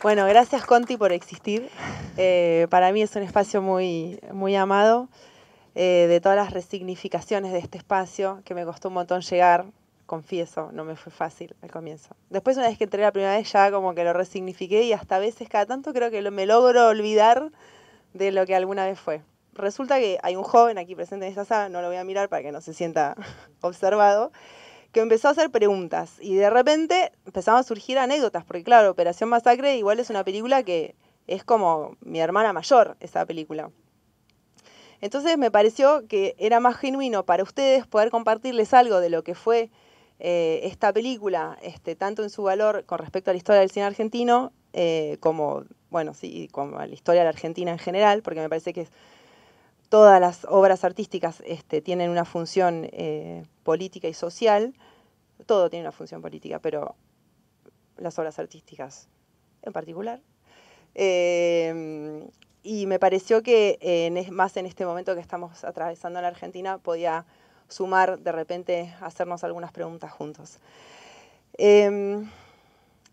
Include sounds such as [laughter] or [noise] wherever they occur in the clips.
Bueno, gracias Conti por existir. Eh, para mí es un espacio muy, muy amado, eh, de todas las resignificaciones de este espacio, que me costó un montón llegar, confieso, no me fue fácil al comienzo. Después una vez que entré la primera vez ya como que lo resignifiqué y hasta a veces cada tanto creo que me logro olvidar de lo que alguna vez fue. Resulta que hay un joven aquí presente en esta sala, no lo voy a mirar para que no se sienta [laughs] observado, que empezó a hacer preguntas y de repente empezaron a surgir anécdotas, porque claro, Operación Masacre igual es una película que es como mi hermana mayor, esa película. Entonces me pareció que era más genuino para ustedes poder compartirles algo de lo que fue eh, esta película, este, tanto en su valor con respecto a la historia del cine argentino, eh, como, bueno, sí, como a la historia de la Argentina en general, porque me parece que es todas las obras artísticas este, tienen una función eh, política y social, todo tiene una función política, pero las obras artísticas en particular. Eh, y me pareció que más en este momento que estamos atravesando en la Argentina podía sumar de repente, hacernos algunas preguntas juntos. Em,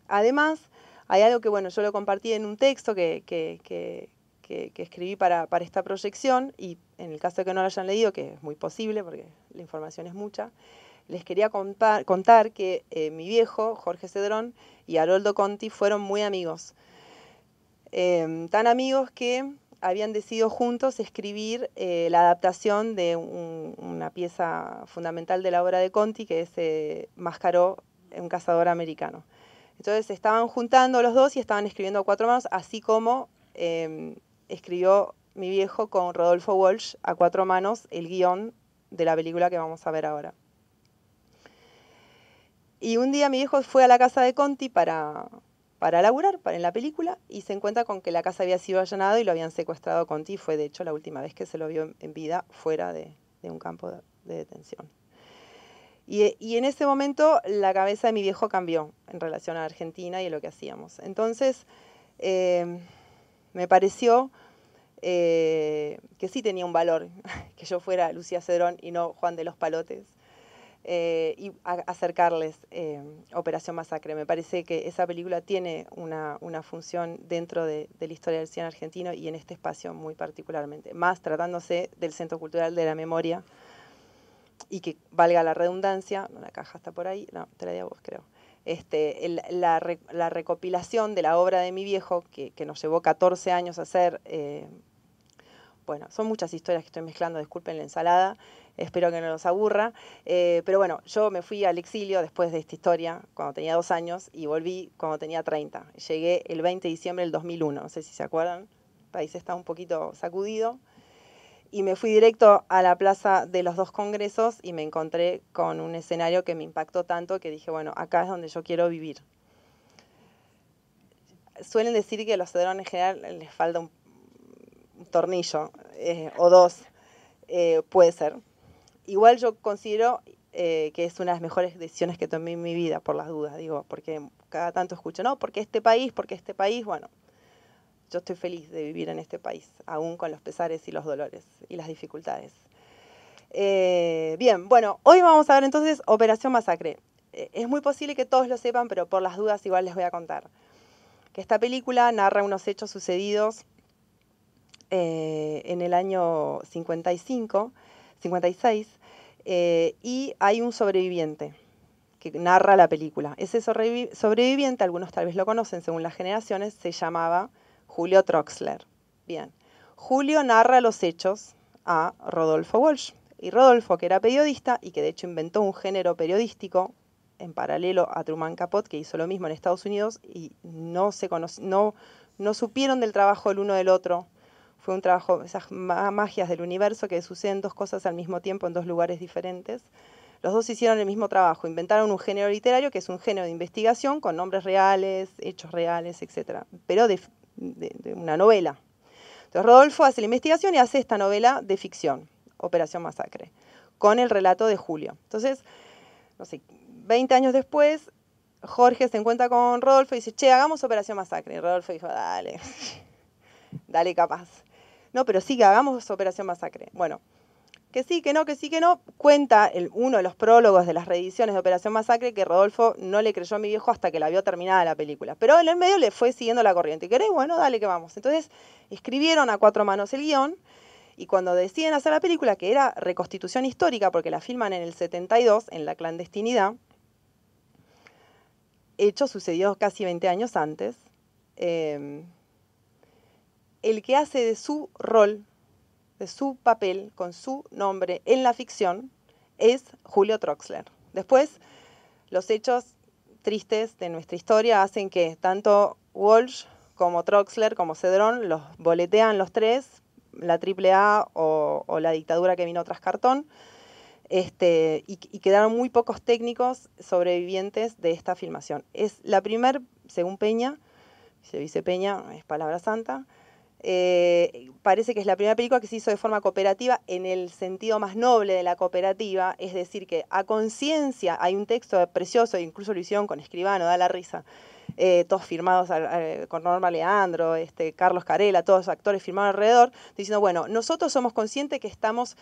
además, hay algo que, bueno, yo lo compartí en un texto que, que que, escribí para, esta proyección y en el caso de que no lo hayan leído, que es muy posible porque la información es mucha, les quería contar, que eh, mi viejo, Jorge Cedrón, y Haroldo Conti fueron muy amigos. Em, tan amigos que habían decidido juntos escribir eh, la adaptación de una pieza fundamental de la obra de Conti, que es eh, Mascaró, un cazador americano. Entonces estaban juntando los dos y estaban escribiendo a cuatro manos, así como em, escribió mi viejo con Rodolfo Walsh a cuatro manos el guión de la película que vamos a ver ahora. Y un día mi viejo fue a la casa de Conti para, para laburar para, en la película y se encuentra con que la casa había sido allanada y lo habían secuestrado Conti. Fue de hecho la última vez que se lo vio en vida fuera de, un campo de, detención. Y, en ese momento la cabeza de mi viejo cambió en relación a Argentina y a lo que hacíamos. Entonces, eh, me pareció eh, que sí tenía un valor [laughs] que yo fuera Lucía Cedrón y no Juan de los Palotes. Eh, y acercarles eh, Operación Masacre. Me parece que esa película tiene una, función dentro de, la historia del cine argentino y en este espacio muy particularmente, más tratándose del Centro Cultural de la Memoria y que valga la redundancia, la caja está por ahí, no, te la di a vos creo, este, la, la, recopilación de la obra de mi viejo, que, nos llevó 14 años hacer. Eh, bueno, son muchas historias que estoy mezclando, disculpen la ensalada, espero que no los aburra. Eh, pero bueno, yo me fui al exilio después de esta historia cuando tenía dos años y volví cuando tenía 30. Llegué el 20 de diciembre del 2001, no sé si se acuerdan, el país está un poquito sacudido y me fui directo a la plaza de los dos congresos y me encontré con un escenario que me impactó tanto que dije, bueno, acá es donde yo quiero vivir. Suelen decir que a los cedrones en general les falta un, tornillo eh, o dos, eh, puede ser. Igual yo considero eh, que es una de las mejores decisiones que tomé en mi vida, por las dudas, digo, porque cada tanto escucho, no, porque este país, porque este país, bueno, yo estoy feliz de vivir en este país, aún con los pesares y los dolores y las dificultades. Eh, bien, bueno, hoy vamos a ver entonces Operación Masacre. Eh, es muy posible que todos lo sepan, pero por las dudas igual les voy a contar. Que esta película narra unos hechos sucedidos eh, en el año 55, 56, y hay un sobreviviente que narra la película. Ese sobreviviente, algunos tal vez lo conocen según las generaciones, se llamaba Julio Troxler. Bien. Julio narra los hechos a Rodolfo Walsh. Y Rodolfo, que era periodista y que de hecho inventó un género periodístico en paralelo a Truman Capote, que hizo lo mismo en Estados Unidos y no, se conoce, no, no supieron del trabajo el uno del otro. Fue un trabajo, esas magias del universo que suceden dos cosas al mismo tiempo en dos lugares diferentes. Los dos hicieron el mismo trabajo, inventaron un género literario que es un género de investigación con nombres reales, hechos reales, etc. Pero de, de, una novela. Entonces Rodolfo hace la investigación y hace esta novela de ficción, Operación Masacre, con el relato de Julio. Entonces, no sé, 20 años después, Jorge se encuentra con Rodolfo y dice, che, hagamos Operación Masacre. Y Rodolfo dijo, dale, [laughs] dale capaz. No, pero sí, hagamos Operación Masacre. Bueno, que sí, que no, que sí, que no, cuenta el, uno de los prólogos de las reediciones de Operación Masacre que Rodolfo no le creyó a mi viejo hasta que la vio terminada la película. Pero en el medio le fue siguiendo la corriente. Y ¿Querés? Bueno, dale que vamos. Entonces escribieron a cuatro manos el guión y cuando deciden hacer la película, que era reconstitución histórica, porque la filman en el 72, en la clandestinidad, hecho sucedió casi 20 años antes, eh, el que hace de su rol de su papel con su nombre en la ficción es Julio Troxler. Después, los hechos tristes de nuestra historia hacen que tanto Walsh como Troxler como Cedrón los boletean los tres, la AAA o, o la dictadura que vino tras cartón, este, y, quedaron muy pocos técnicos sobrevivientes de esta filmación. Es la primera según Peña, se dice Peña, es palabra santa, eh, parece que es la primera película que se hizo de forma cooperativa en el sentido más noble de la cooperativa, es decir, que a conciencia hay un texto precioso, incluso lo hicieron con Escribano, da la risa, eh, todos firmados con Norma Leandro, este, Carlos Carela, todos los actores firmados alrededor, diciendo, bueno, nosotros somos conscientes que estamos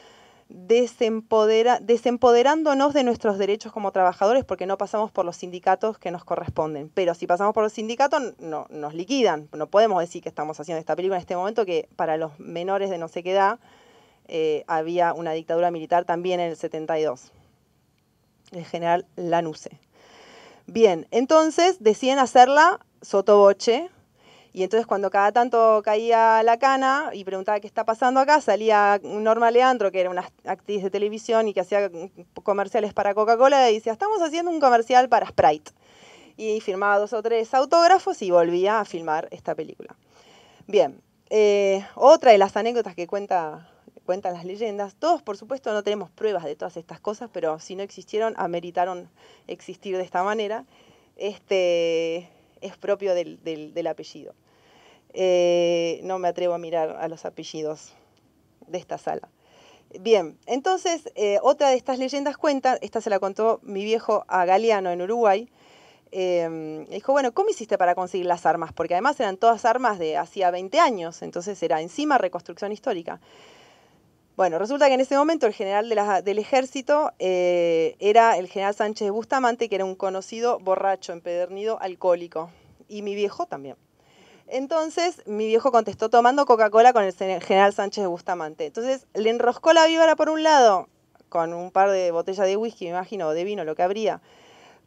desempoderándonos de nuestros derechos como trabajadores porque no pasamos por los sindicatos que nos corresponden. Pero si pasamos por los sindicatos, no, nos liquidan. No podemos decir que estamos haciendo esta película en este momento que para los menores de no sé qué edad eh, había una dictadura militar también en el 72. El general Lanuse. Bien, entonces deciden hacerla sotoboche y entonces cuando cada tanto caía la cana y preguntaba qué está pasando acá, salía Norma Leandro, que era una actriz de televisión y que hacía comerciales para Coca-Cola, y decía, estamos haciendo un comercial para Sprite. Y firmaba dos o tres autógrafos y volvía a filmar esta película. Bien, eh, otra de las anécdotas que cuenta, cuentan las leyendas, todos por supuesto no tenemos pruebas de todas estas cosas, pero si no existieron, ameritaron existir de esta manera, este, es propio del apellido. Eh, no me atrevo a mirar a los apellidos de esta sala. Bien, entonces eh, otra de estas leyendas cuenta, esta se la contó mi viejo a Galeano en Uruguay, em, dijo, bueno, ¿cómo hiciste para conseguir las armas? Porque además eran todas armas de hacía 20 años, entonces era encima reconstrucción histórica. Bueno, resulta que en ese momento el general del ejército eh, era el general Sánchez Bustamante, que era un conocido borracho, empedernido, alcohólico. Y mi viejo también. Entonces, mi viejo contestó tomando Coca-Cola con el general Sánchez de Bustamante. Entonces, le enroscó la víbora por un lado, con un par de botellas de whisky, me imagino, o de vino, lo que habría,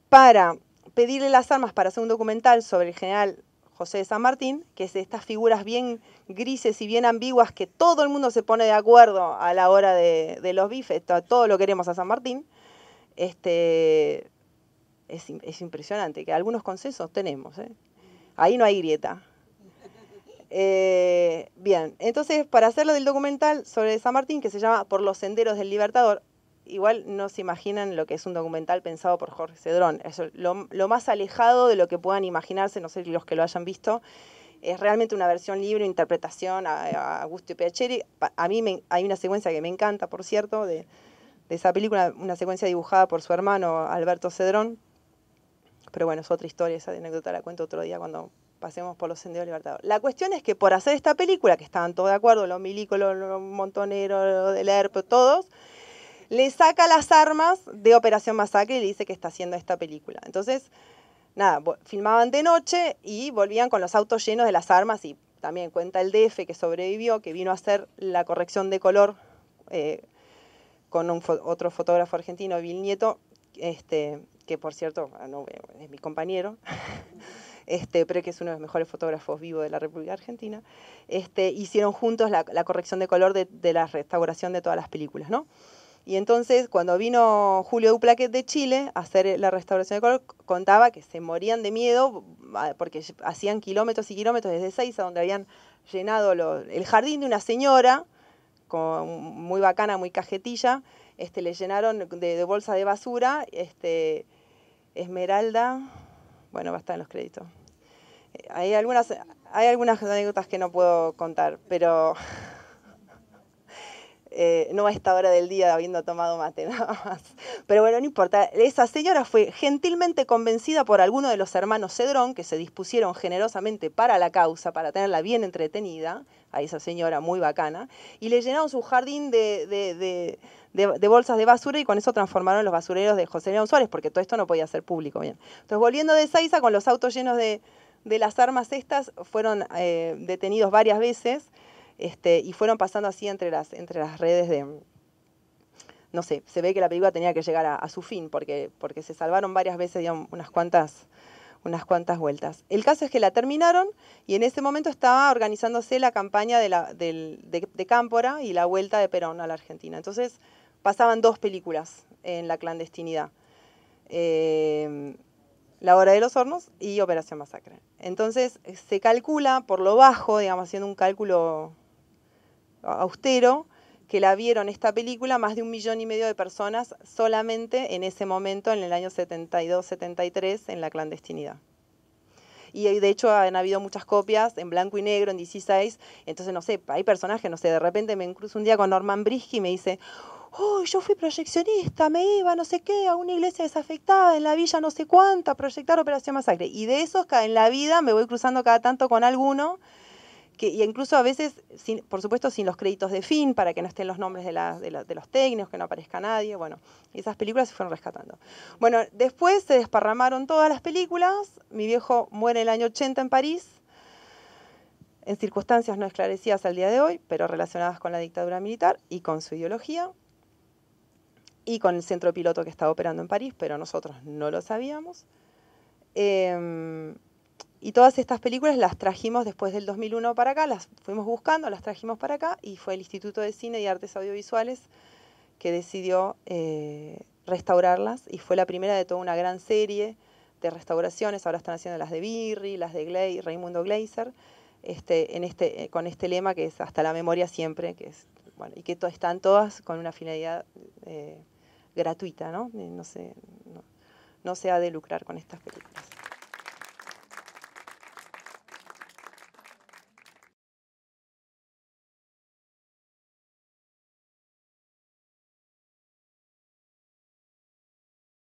para pedirle las armas para hacer un documental sobre el general José de San Martín, que es de estas figuras bien grises y bien ambiguas que todo el mundo se pone de acuerdo a la hora de, los bifes, todo, lo queremos a San Martín. Este, es, impresionante que algunos consensos tenemos. ¿eh? Ahí no hay grieta. Eh, bien, entonces para hacerlo del documental sobre San Martín que se llama Por los Senderos del Libertador, igual no se imaginan lo que es un documental pensado por Jorge Cedrón, lo, más alejado de lo que puedan imaginarse, no sé los que lo hayan visto, es realmente una versión libre, interpretación a, a gusto A mí hay una secuencia que me encanta, por cierto, de, de esa película, una secuencia dibujada por su hermano Alberto Cedrón, pero bueno, es otra historia, esa anécdota la cuento otro día cuando pasemos por los senderos libertadores. La cuestión es que por hacer esta película, que estaban todos de acuerdo, los milícolos los, los montoneros, del ERP, todos, le saca las armas de Operación Masacre y le dice que está haciendo esta película. Entonces, nada, filmaban de noche y volvían con los autos llenos de las armas y también cuenta el DF que sobrevivió, que vino a hacer la corrección de color eh, con otro fotógrafo argentino, Bill Nieto, este, que por cierto, ah, eh, es mi compañero este, que es uno de los mejores fotógrafos vivos de la República Argentina, este, hicieron juntos la, corrección de color de, la restauración de todas las películas, ¿no? Y entonces, cuando vino Julio Duplaquet de Chile a hacer la restauración de color, contaba que se morían de miedo ah, porque hacían kilómetros y kilómetros desde a donde habían llenado el jardín de una señora, con muy bacana, muy cajetilla, este, le llenaron de, bolsa de basura, este, esmeralda, bueno, va a estar en los créditos. Eh, hay algunas, hay algunas anécdotas que no puedo contar, pero eh, no a esta hora del día habiendo tomado mate [laughs] nada más. Pero bueno, no importa. Esa señora fue gentilmente convencida por alguno de los hermanos Cedrón, que se dispusieron generosamente para la causa, para tenerla bien entretenida, a esa señora muy bacana, y le llenaron su jardín de, bolsas de basura y con eso transformaron los basureros de José León Suárez, porque todo esto no podía ser público. Bien. Entonces, volviendo de Saiza, con los autos llenos de, las armas estas, fueron eh, detenidos varias veces. Este, y fueron pasando así entre las, entre las redes de, no sé, se ve que la película tenía que llegar a, su fin, porque, porque se salvaron varias veces, dieron unas cuantas, unas cuantas vueltas. El caso es que la terminaron y en ese momento estaba organizándose la campaña de, la, de, Cámpora y la vuelta de Perón a la Argentina. Entonces pasaban dos películas en la clandestinidad. Eh, la Hora de los Hornos y Operación Masacre. Entonces se calcula por lo bajo, digamos, haciendo un cálculo austero que la vieron esta película más de un millón y medio de personas solamente en ese momento, en el año 72-73, en la clandestinidad. Y eh, de hecho han habido muchas copias en blanco y negro, en 16, entonces no sé, hay personajes, no sé, de repente me cruzo un día con Norman Brisky y me dice, oh, yo fui proyeccionista, me iba, no sé qué, a una iglesia desafectada en la villa no sé cuánta, proyectar Operación Masacre. Y de esos en la vida me voy cruzando cada tanto con alguno y incluso a veces, por supuesto, sin los créditos de fin, para que no estén los nombres de, los técnicos, que no aparezca nadie. Bueno, esas películas se fueron rescatando. Bueno, después se desparramaron todas las películas. Mi viejo muere en el año 80 en París, en circunstancias no esclarecidas al día de hoy, pero relacionadas con la dictadura militar y con su ideología y con el centro piloto que estaba operando en París, pero nosotros no lo sabíamos. Em, y todas estas películas las trajimos después del 2001 para acá, las fuimos buscando, las trajimos para acá y fue el Instituto de Cine y Artes Audiovisuales que decidió eh, restaurarlas y fue la primera de toda una gran serie de restauraciones. Ahora están haciendo las de Birri, las de Gley, Raimundo Glazer, este, en este, eh, con este lema que es hasta la memoria siempre, que es, bueno, y que están todas con una finalidad eh, gratuita, ¿no? no se ha de lucrar con estas películas.